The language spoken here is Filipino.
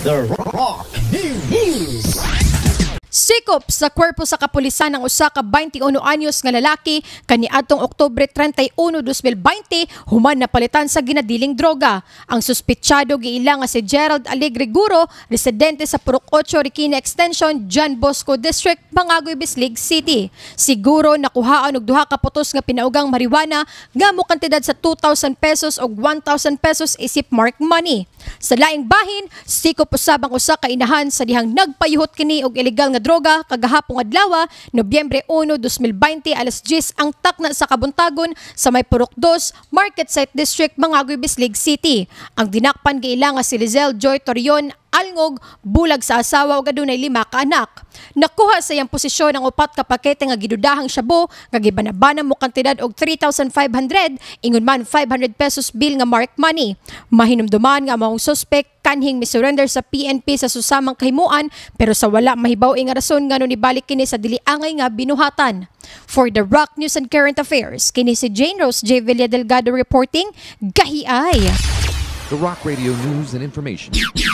The Rock News. Sikop sa kwerpo sa kapulisan ng usa ka 21 anyos nga lalaki kaniadtong Oktubre 31, 2020 human napalitan sa ginadiling droga. Ang suspetsado giila nga si Gerald Alegre Guro, residente sa Purok 8 Rikina Extension, John Bosco District, Bangagoy, Bislig City. Siguro nakuhaan og duha ka putos nga pinaugang marijuana nga mo kantidad sa 2,000 pesos og 1,000 pesos isip mark money sa laing bahin, sikop usabang usa ka inahan sa dihang nagpayuhot kini og ilegal nga droga kagahapong adlaw, Nobyembre 1, 2020 alas 10 ang takna sa Kabuntagon sa may Purok 2, Market Site District, Mangagoy, Bislig City. Ang dinakpan giila nga si Lizel Joy Torion hangog bulag sa asawa ug adunay lima ka anak. Nakuha sa iyang posisyon ang upat ka pakete nga gidudahang shabu nga gibanabana mo kantidad og 3,500 ingon man 500 pesos bill nga mark money. Mahinumduman nga maong suspect kanhing misurrender sa PNP sa susamang kahimuan pero sa wala mahibaw nga rason ngano nibalik kini sa dili angay nga binuhatan. For the Rock News and Current Affairs, kini si Jane Rose J. Villadelgado Delgado reporting, Gahiay! The Rock Radio News and Information.